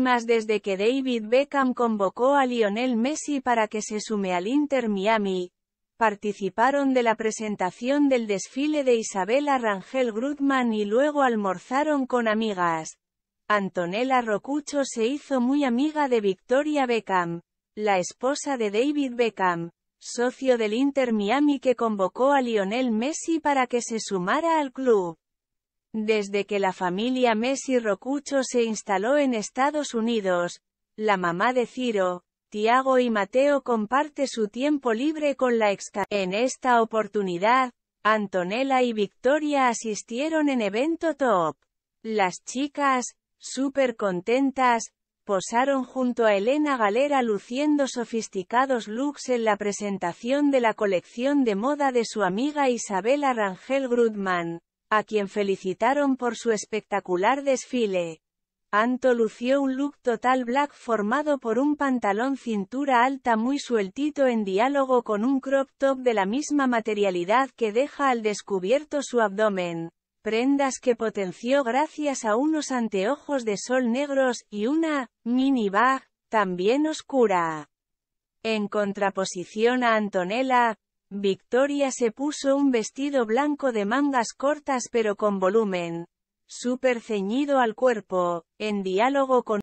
más desde que David Beckham convocó a Lionel Messi para que se sume al Inter Miami, participaron de la presentación del desfile de Isabela Rangel Grudman y luego almorzaron con amigas. Antonella Rocucho se hizo muy amiga de Victoria Beckham, la esposa de David Beckham, socio del Inter Miami que convocó a Lionel Messi para que se sumara al club. Desde que la familia Messi Rocucho se instaló en Estados Unidos, la mamá de Ciro, Tiago y Mateo comparte su tiempo libre con la ex. En esta oportunidad, Antonella y Victoria asistieron en evento top. Las chicas, súper contentas, posaron junto a Elena Galera luciendo sofisticados looks en la presentación de la colección de moda de su amiga Isabela Rangel Grudman a quien felicitaron por su espectacular desfile. Anto lució un look total black formado por un pantalón cintura alta muy sueltito en diálogo con un crop top de la misma materialidad que deja al descubierto su abdomen, prendas que potenció gracias a unos anteojos de sol negros y una mini bag, también oscura. En contraposición a Antonella, Victoria se puso un vestido blanco de mangas cortas pero con volumen, súper ceñido al cuerpo, en diálogo con